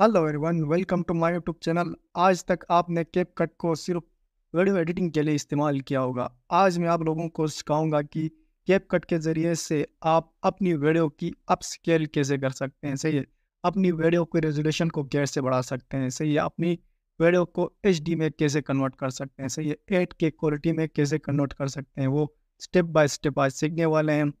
hello everyone welcome to my YouTube channel आज तक आपने केप कट को सिर्फ वीडियो एडिटिंग के लिए इस्तेमाल किया होगा आज मैं आप लोगों को सिखाऊंगा कि केप कट के ज़रिए से आप अपनी वीडियो की अपस्केल कैसे कर सकते हैं सही है अपनी वीडियो के रेजोल्यूशन को कैसे बढ़ा सकते हैं सही है अपनी वीडियो को एच में कैसे कन्वर्ट कर सकते हैं सही है एट के क्वालिटी में कैसे कन्वर्ट कर सकते हैं वो स्टेप बाय स्टेप आज सीखने वाले हैं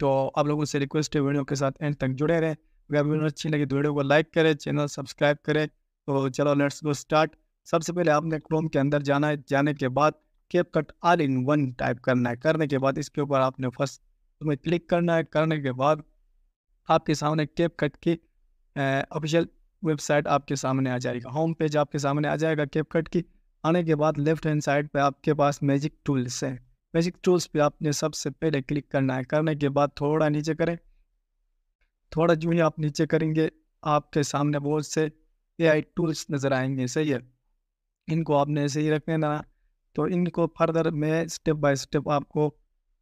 तो आप लोगों से रिक्वेस्ट है वीडियो के साथ एंड तक जुड़े रहें अगर वीडियो अच्छी लगी तो वीडियो को लाइक करें चैनल सब्सक्राइब करें तो चलो लेट्स गो स्टार्ट सबसे पहले आपने क्रोम के अंदर जाना है जाने के बाद CapCut all in one type करना है करने के बाद इसके ऊपर आपने फर्स्ट तुम्हें क्लिक करना है करने के बाद आपके सामने केप कट की ऑफिशियल वेबसाइट आपके सामने आ जाएगा होम पेज आपके सामने आ जाएगा केप कट की आने के बाद लेफ्ट हैंड साइड पे आपके पास मैजिक टूल्स हैं मैजिक टूल्स पे आपने सबसे पहले क्लिक करना है करने के बाद थोड़ा नीचे करें थोड़ा जो ही आप नीचे करेंगे आपके सामने बहुत से ए आई टूल्स नज़र आएंगे सही है इनको आपने ऐसे ही रखने ना तो इनको फर्दर मैं स्टेप बाय स्टेप आपको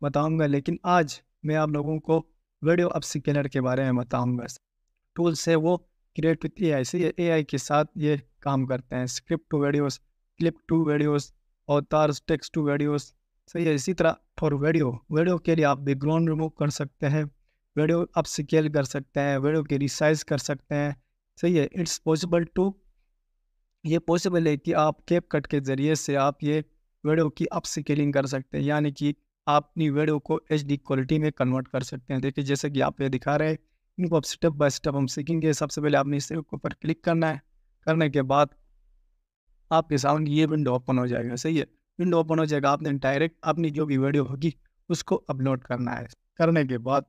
बताऊंगा लेकिन आज मैं आप लोगों को वीडियो अप स्कैनर के बारे में बताऊंगा टूल्स है वो क्रिएट विथ ए आई है ए आई के साथ ये काम करते हैं script to videos clip to videos और तार टेक्स्ट टू वीडियोस सही है इसी तरह फॉर वीडियो वीडियो के लिए आप बैकग्राउंड रिमूव कर सकते हैं वीडियो अप स्केल कर सकते हैं वीडियो की रिसाइज कर सकते हैं सही है इट्स पॉसिबल टू ये पॉसिबल है कि आप कैप कट के ज़रिए से आप ये वीडियो की अप स्केलिंग कर सकते हैं यानी कि आप अपनी वीडियो को एच क्वालिटी में कन्वर्ट कर सकते हैं देखिए जैसे कि आप ये दिखा रहे हैं इनको आप स्टेप बाय स्टेप हम सीखेंगे सबसे पहले आपने इस ऊपर क्लिक करना है करने के बाद आपके सामने ये विंडो ओपन हो जाएगा सही है विंडो ओपन हो जाएगा आपने डायरेक्ट अपनी जो भी वीडियो होगी उसको अपलोड करना है करने के बाद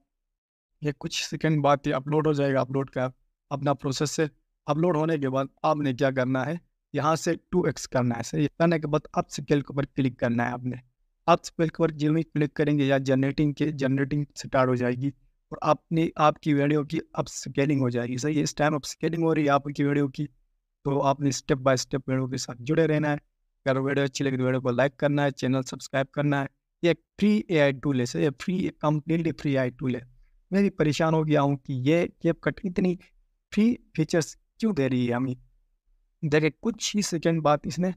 ये कुछ सेकंड बाद ही अपलोड हो जाएगा अपलोड का अपना प्रोसेस से अपलोड होने के बाद आपने क्या करना है यहाँ से टू एक्स करना है सही करने के बाद अब स्केल के ऊपर क्लिक करना है आपने अब स्केल के ऊपर जो भी क्लिक करेंगे या जनरेटिंग के जनरेटिंग स्टार्ट हो जाएगी और अपनी आपकी वीडियो की अब स्केलिंग हो जाएगी सही इस टाइम अब स्केलिंग हो रही है आपकी वीडियो की तो आपने स्टेप बाय स्टेप वीडियो के साथ जुड़े रहना है अगर वीडियो अच्छी लगी तो वीडियो को लाइक करना है चैनल सब्सक्राइब करना है ये फ्री ए आई टूल है सर ये free completely free I tool है मैं भी परेशान हो गया हूँ कि ये कैप कट इतनी फ्री फीचर्स क्यों दे रही है हमें देखे कुछ ही सेकेंड बाद इसने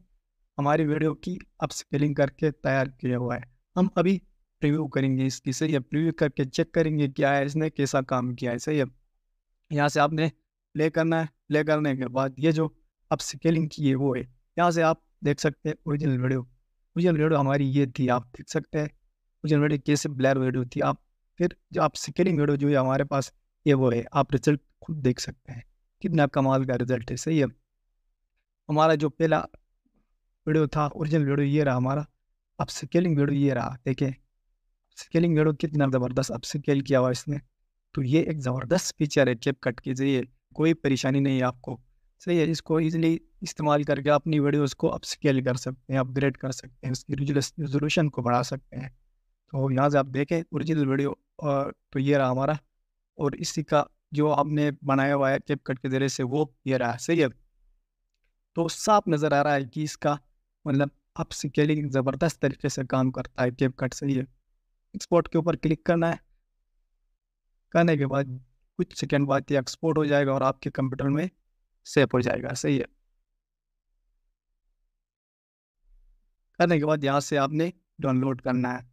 हमारी वीडियो की स्केलिंग करके तैयार किया हुआ है हम अभी प्रिव्यू करेंगे इसकी सही अब प्रिव्यू करके चेक करेंगे क्या है इसने कैसा काम किया है सही अब यहाँ से आपने प्ले करना है प्ले करने के बाद ये जो स्केलिंग की है वो है यहाँ से आप देख सकते हैं ओरिजिनल वीडियो ओरिजिनल वीडियो हमारी ये थी आप देख सकते हैं ओरिजिनल वीडियो कैसे ब्लैक वीडियो थी आप फिर जो आप सेकेंड वीडियो जो है हमारे पास ये वो है आप रिजल्ट खुद देख सकते हैं कितना कमाल का रिजल्ट है सही है हमारा जो पहला वीडियो था ओरिजिनल वीडियो ये रहा हमारा अब स्केलिंग वीडियो ये रहा देखें स्केलिंग वीडियो कितना ज़बरदस्त अब स्केल किया हुआ इसने तो ये एक ज़बरदस्त फीचर है केप कट के जरिए कोई परेशानी नहीं है आपको सही है इसको ईजिली इस्तेमाल करके अपनी वीडियोस को अब स्केल कर सकते हैं अपग्रेड कर सकते हैं उसकी रिजोल्यूशन को बढ़ा सकते हैं तो यहाँ से आप देखें ओरिजिनल वीडियो और तो ये रहा हमारा और इसी का जो आपने बनाया हुआ है टेप कट के जरिए से वो ये रहा सही है तो साफ नज़र आ रहा है कि इसका मतलब अप स्केलिंग ज़बरदस्त तरीके से काम करता है टेप कट सही है एक्सपोर्ट के ऊपर क्लिक करना है करने के बाद कुछ सेकेंड बाद ये एक्सपोर्ट हो जाएगा और आपके कंप्यूटर में सेफ हो जाएगा सही है करने के बाद यहाँ से आपने डाउनलोड करना है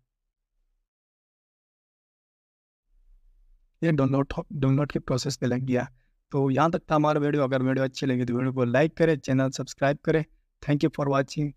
ये डाउनलोड डाउनलोड के प्रोसेस पे लग गया तो यहाँ तक था हमारा वीडियो अगर वीडियो अच्छी लगी तो वीडियो को लाइक करें चैनल सब्सक्राइब करें थैंक यू फॉर वॉचिंग